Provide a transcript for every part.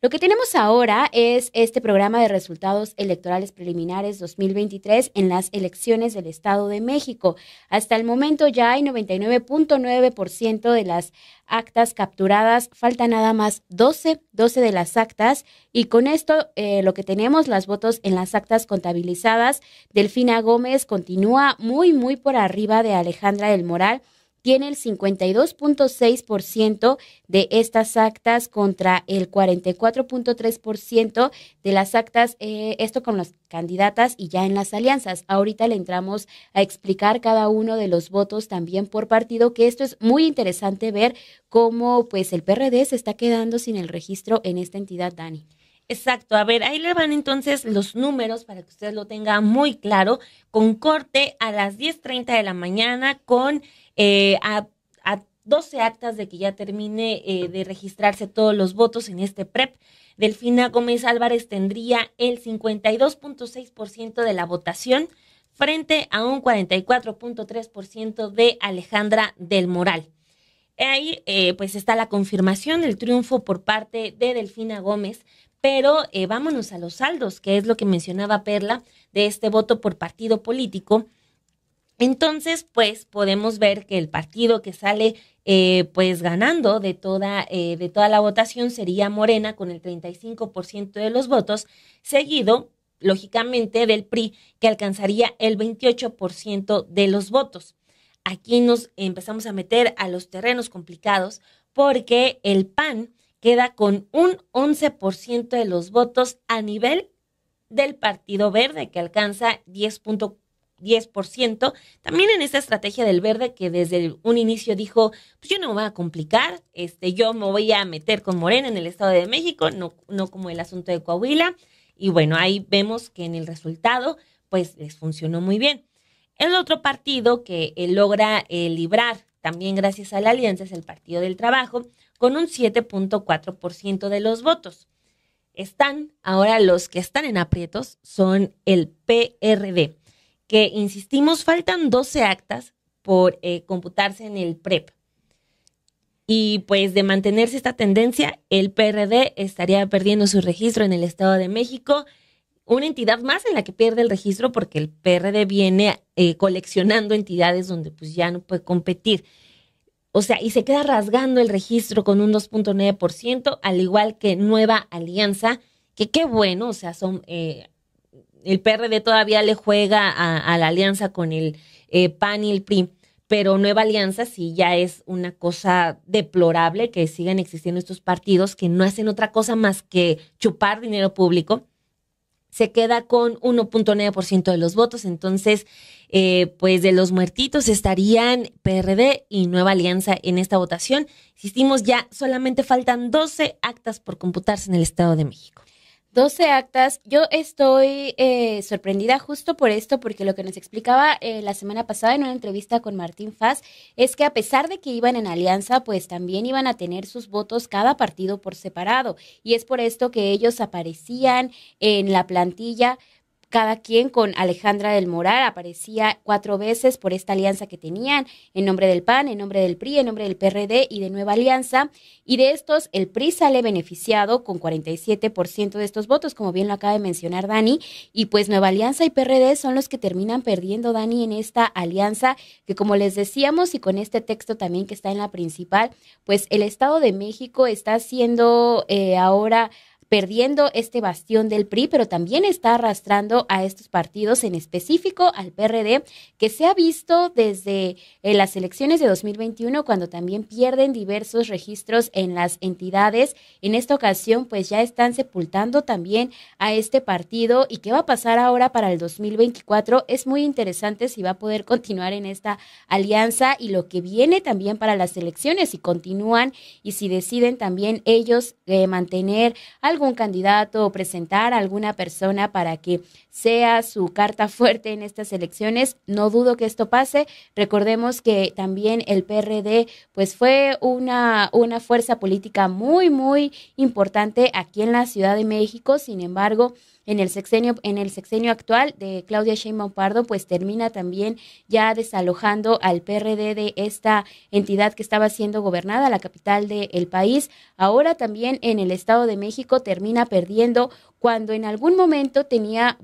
Lo que tenemos ahora es este programa de resultados electorales preliminares 2023 en las elecciones del Estado de México. Hasta el momento ya hay 99.9% de las actas capturadas, falta nada más 12, de las actas y con esto eh, lo que tenemos, las votos en las actas contabilizadas, Delfina Gómez continúa muy, muy por arriba de Alejandra del Moral tiene el 52.6% de estas actas contra el 44.3% de las actas, eh, esto con las candidatas y ya en las alianzas. Ahorita le entramos a explicar cada uno de los votos también por partido, que esto es muy interesante ver cómo pues el PRD se está quedando sin el registro en esta entidad, Dani. Exacto, a ver, ahí le van entonces los números para que usted lo tenga muy claro, con corte a las 10.30 de la mañana, con eh, a, 12 actas de que ya termine eh, de registrarse todos los votos en este PREP. Delfina Gómez Álvarez tendría el 52.6% de la votación frente a un 44.3% de Alejandra del Moral. Ahí eh, pues está la confirmación del triunfo por parte de Delfina Gómez, pero eh, vámonos a los saldos, que es lo que mencionaba Perla de este voto por partido político. Entonces, pues podemos ver que el partido que sale eh, pues ganando de toda, eh, de toda la votación sería Morena con el 35% de los votos, seguido, lógicamente, del PRI que alcanzaría el 28% de los votos. Aquí nos empezamos a meter a los terrenos complicados porque el PAN queda con un 11% de los votos a nivel del Partido Verde, que alcanza 10.10%. También en esta estrategia del verde que desde un inicio dijo, pues yo no me voy a complicar, este, yo me voy a meter con Morena en el Estado de México, no, no como el asunto de Coahuila. Y bueno, ahí vemos que en el resultado, pues les funcionó muy bien. El otro partido que eh, logra eh, librar también gracias a la alianza, es el Partido del Trabajo, con un 7.4% de los votos. Están, ahora los que están en aprietos son el PRD, que, insistimos, faltan 12 actas por eh, computarse en el PREP. E y pues de mantenerse esta tendencia, el PRD estaría perdiendo su registro en el Estado de México una entidad más en la que pierde el registro porque el PRD viene eh, coleccionando entidades donde pues ya no puede competir. O sea, y se queda rasgando el registro con un 2.9%, al igual que Nueva Alianza, que qué bueno, o sea, son eh, el PRD todavía le juega a, la alianza con el eh, PAN y el PRI, pero Nueva Alianza sí ya es una cosa deplorable que sigan existiendo estos partidos que no hacen otra cosa más que chupar dinero público se queda con 1.9% de los votos. Entonces, eh, pues de los muertitos estarían PRD y Nueva Alianza en esta votación. Insistimos, ya solamente faltan 12 actas por computarse en el Estado de México. 12 actas. Yo estoy eh, sorprendida justo por esto, porque lo que nos explicaba eh, la semana pasada en una entrevista con Martín Faz es que a pesar de que iban en alianza, pues también iban a tener sus votos cada partido por separado. Y es por esto que ellos aparecían en la plantilla cada quien con Alejandra del Moral aparecía cuatro veces por esta alianza que tenían, en nombre del PAN, en nombre del PRI, en nombre del PRD y de Nueva Alianza. Y de estos, el PRI sale beneficiado con 47% de estos votos, como bien lo acaba de mencionar Dani. Y pues Nueva Alianza y PRD son los que terminan perdiendo, Dani, en esta alianza, que como les decíamos y con este texto también que está en la principal, pues el Estado de México está siendo eh, ahora perdiendo este bastión del PRI, pero también está arrastrando a estos partidos, en específico al PRD, que se ha visto desde eh, las elecciones de 2021, cuando también pierden diversos registros en las entidades. En esta ocasión, pues ya están sepultando también a este partido. ¿Y qué va a pasar ahora para el 2024? Es muy interesante si va a poder continuar en esta alianza y lo que viene también para las elecciones, si continúan y si deciden también ellos eh, mantener algo algún candidato o presentar a alguna persona para que sea su carta fuerte en estas elecciones. No dudo que esto pase. Recordemos que también el PRD pues fue una fuerza política muy, muy importante aquí en la Ciudad de México. Sin embargo, en el sexenio, en el sexenio actual de Claudia Sheinbaum Pardo, pues termina también ya desalojando al PRD de esta entidad que estaba siendo gobernada, la capital del país. Ahora también en el Estado de México termina perdiendo cuando en algún momento tenía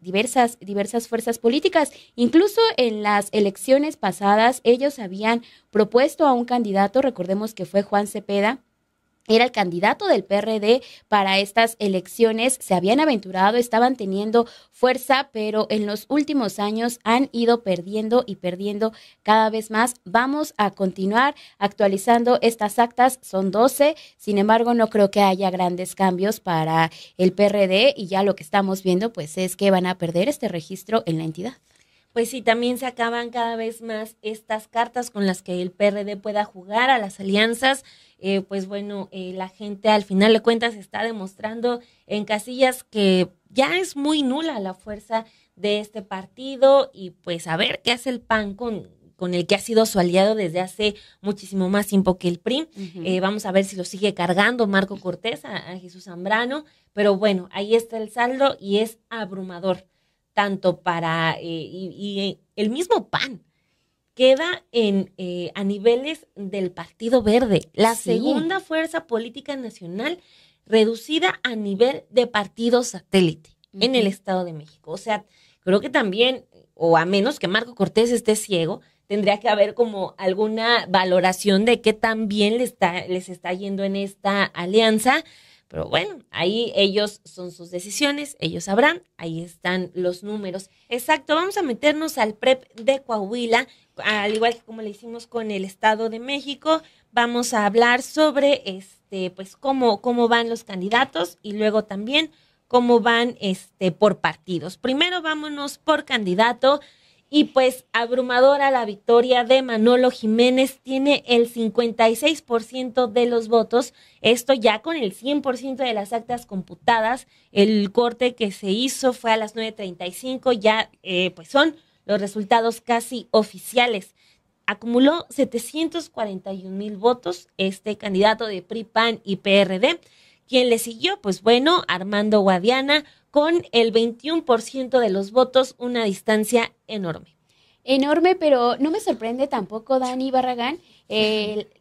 diversas, diversas fuerzas políticas. Incluso en las elecciones pasadas ellos habían propuesto a un candidato, recordemos que fue Juan Cepeda, era el candidato del PRD para estas elecciones, se habían aventurado, estaban teniendo fuerza, pero en los últimos años han ido perdiendo y perdiendo cada vez más. Vamos a continuar actualizando estas actas, son 12, sin embargo no creo que haya grandes cambios para el PRD y ya lo que estamos viendo pues es que van a perder este registro en la entidad pues sí, también se acaban cada vez más estas cartas con las que el PRD pueda jugar a las alianzas. Eh, pues bueno, eh, la gente al final de cuentas está demostrando en casillas que ya es muy nula la fuerza de este partido y pues a ver qué hace el PAN con, con el que ha sido su aliado desde hace muchísimo más tiempo que el PRI. Eh, vamos a ver si lo sigue cargando Marco Cortés a Jesús Zambrano, pero bueno, ahí está el saldo y es abrumador tanto para eh, y, y, el mismo PAN queda en eh, a niveles del Partido Verde, la segunda fuerza política nacional reducida a nivel de partido satélite en el Estado de México. O sea, creo que también, o a menos que Marco Cortés esté ciego, tendría que haber como alguna valoración de qué tan bien está, les está yendo en esta alianza. Pero bueno, ahí ellos son sus decisiones, ellos sabrán, ahí están los números. Exacto, vamos a meternos al PREP de Coahuila, al igual que como le hicimos con el Estado de México, vamos a hablar sobre este, pues cómo, cómo van los candidatos y luego también cómo van este por partidos. Primero vámonos por candidato. Y pues abrumadora la victoria de Manolo Jiménez, tiene el 56% de los votos, esto ya con el 100% de las actas computadas, el corte que se hizo fue a las 9.35, ya eh, pues son los resultados casi oficiales. Acumuló 741 mil votos este candidato de PRI, PAN y PRD ¿Quién le siguió, pues bueno, Armando Guadiana con el 21% de los votos, una distancia enorme. Enorme, pero no me sorprende tampoco Dani Barragán.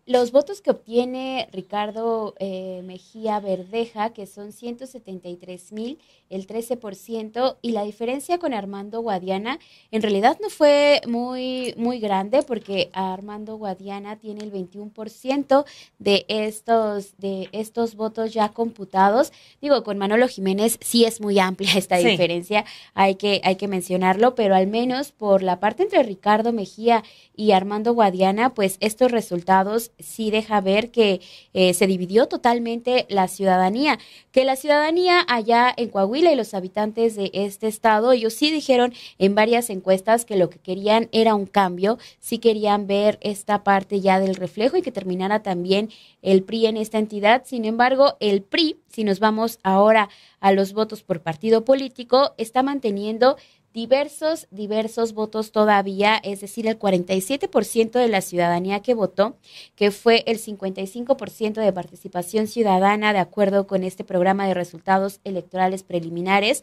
Los votos que obtiene Ricardo eh, Mejía Verdeja, que son 173 mil, el 13%, y la diferencia con Armando Guadiana, en realidad no fue muy, muy grande, porque Armando Guadiana tiene el 21% de estos, de estos votos ya computados. Digo, con Manolo Jiménez sí es muy amplia esta diferencia, hay que, hay que mencionarlo, pero al menos por la parte entre Ricardo Mejía y Armando Guadiana, pues estos resultados sí deja ver que eh, se dividió totalmente la ciudadanía, que la ciudadanía allá en Coahuila y los habitantes de este estado, ellos sí dijeron en varias encuestas que lo que querían era un cambio, sí querían ver esta parte ya del reflejo y que terminara también el PRI en esta entidad. Sin embargo, el PRI, si nos vamos ahora a los votos por partido político, está manteniendo diversos, diversos votos todavía, es decir, el 47% de la ciudadanía que votó, que fue el 55% de participación ciudadana de acuerdo con este programa de resultados electorales preliminares,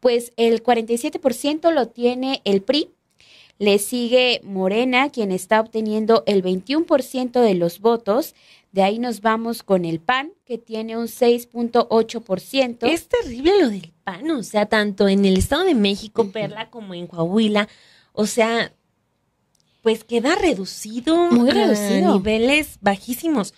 pues el 47% lo tiene el PRI, le sigue Morena, quien está obteniendo el 21% de los votos. De ahí nos vamos con el pan, que tiene un 6.8%. Es terrible lo del pan, o sea, tanto en el Estado de México, Perla, como en Coahuila. O sea, pues queda reducido, Muy reducido. a niveles bajísimos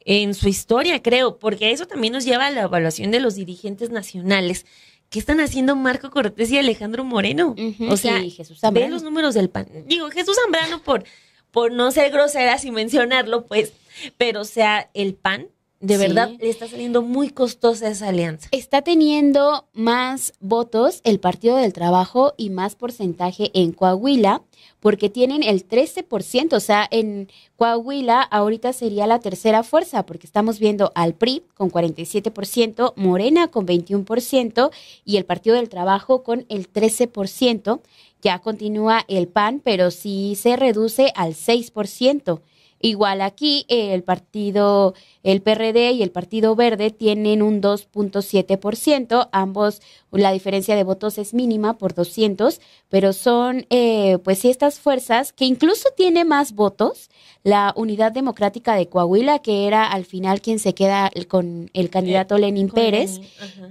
en su historia, creo, porque eso también nos lleva a la evaluación de los dirigentes nacionales. ¿Qué están haciendo Marco Cortés y Alejandro Moreno? o sea, Jesús los números del pan. Digo, Jesús Zambrano, por, por no ser grosera sin mencionarlo, pues pero o sea, el PAN, de verdad, le está saliendo muy costosa esa alianza. Está teniendo más votos el Partido del Trabajo y más porcentaje en Coahuila, porque tienen el 13%, o sea, en Coahuila ahorita sería la tercera fuerza, porque estamos viendo al PRI con 47%, Morena con 21% y el Partido del Trabajo con el 13%. Ya continúa el PAN, pero sí se reduce al 6%. Igual aquí eh, el partido, el PRD y el Partido Verde tienen un 2.7%, ambos la diferencia de votos es mínima por 200, pero son eh, pues estas fuerzas que incluso tiene más votos la Unidad Democrática de Coahuila, que era al final quien se queda con el candidato eh, Lenín Pérez,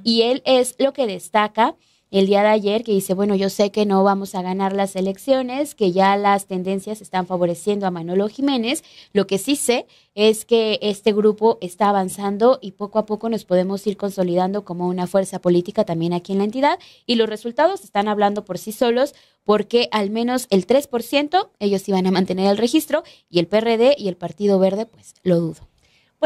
y él es lo que destaca el día de ayer que dice, bueno, yo sé que no vamos a ganar las elecciones, que ya las tendencias están favoreciendo a Manolo Jiménez. Lo que sí sé es que este grupo está avanzando y poco a poco nos podemos ir consolidando como una fuerza política también aquí en la entidad y los resultados están hablando por sí solos porque al menos el 3% ellos iban a mantener el registro y el PRD y el Partido Verde pues lo dudo.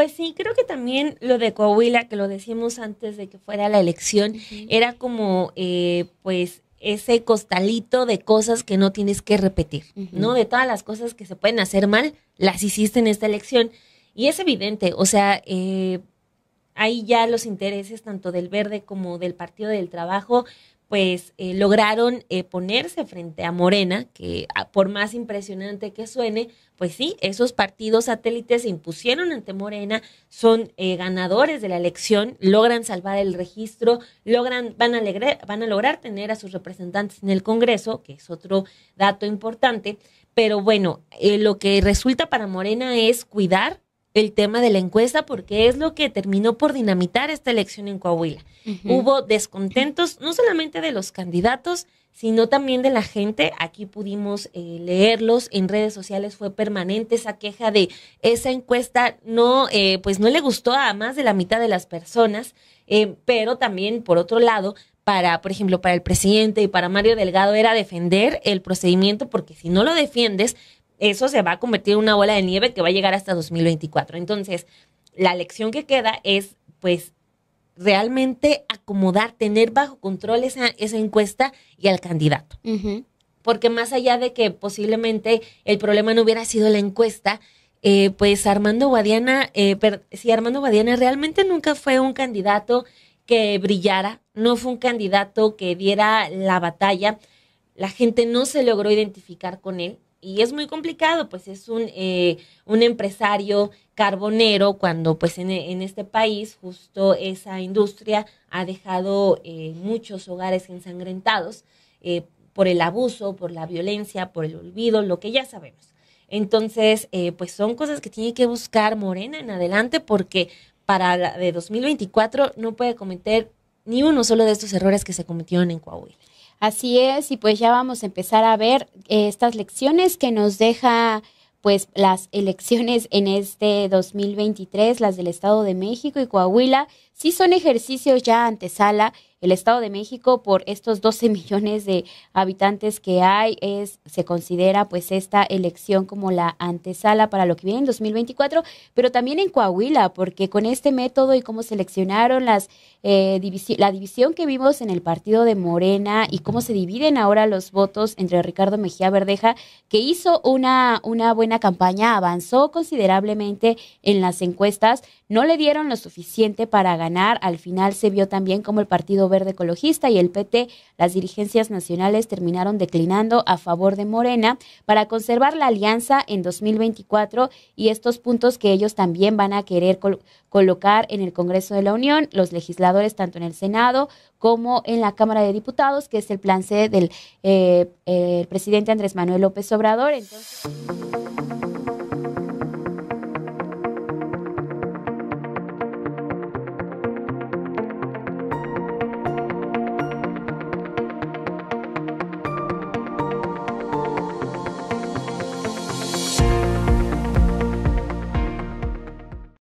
Pues sí, creo que también lo de Coahuila, que lo decíamos antes de que fuera la elección, era como, eh, pues, ese costalito de cosas que no tienes que repetir, ¿no? De todas las cosas que se pueden hacer mal, las hiciste en esta elección. Y es evidente, o sea, eh, ahí ya los intereses tanto del verde como del Partido del Trabajo pues eh, lograron eh, ponerse frente a Morena, que ah, por más impresionante que suene, pues sí, esos partidos satélites se impusieron ante Morena, son eh, ganadores de la elección, logran salvar el registro, logran, van a, van a lograr tener a sus representantes en el Congreso, que es otro dato importante, pero bueno, lo que resulta para Morena es cuidar el tema de la encuesta porque es lo que terminó por dinamitar esta elección en Coahuila. Hubo descontentos no solamente de los candidatos, sino también de la gente. Aquí pudimos eh, leerlos en redes sociales, fue permanente esa queja de esa encuesta no, eh, pues no le gustó a más de la mitad de las personas, eh, pero también por otro lado, para, por ejemplo, para el presidente y para Mario Delgado era defender el procedimiento porque si no lo defiendes, eso se va a convertir en una bola de nieve que va a llegar hasta 2024. Entonces, la lección que queda es, pues, realmente acomodar, tener bajo control esa, esa encuesta y al candidato. Porque más allá de que posiblemente el problema no hubiera sido la encuesta, eh, pues Armando Guadiana, eh, si Armando Guadiana realmente nunca fue un candidato que brillara, no fue un candidato que diera la batalla, la gente no se logró identificar con él, y es muy complicado, pues es un, eh, un empresario carbonero cuando pues en, este país justo esa industria ha dejado eh, muchos hogares ensangrentados eh, por el abuso, por la violencia, por el olvido, lo que ya sabemos. Entonces, pues son cosas que tiene que buscar Morena en adelante porque para la de 2024 no puede cometer ni uno solo de estos errores que se cometieron en Coahuila. Así es, y pues ya vamos a empezar a ver eh, estas lecciones que nos deja pues las elecciones en este 2023, las del Estado de México y Coahuila, sí son ejercicios ya antesala el Estado de México, por estos 12 millones de habitantes que hay, es, se considera pues esta elección como la antesala para lo que viene en 2024, pero también en Coahuila, porque con este método y cómo seleccionaron las, eh, la división que vimos en el partido de Morena y cómo se dividen ahora los votos entre Ricardo Mejía Verdeja, que hizo una, una buena campaña, avanzó considerablemente en las encuestas, no le dieron lo suficiente para ganar, al final se vio también como el partido Verde Ecologista y el PT, las dirigencias nacionales terminaron declinando a favor de Morena para conservar la alianza en 2024 y estos puntos que ellos también van a querer colocar en el Congreso de la Unión, los legisladores tanto en el Senado como en la Cámara de Diputados, que es el plan C del eh, presidente Andrés Manuel López Obrador.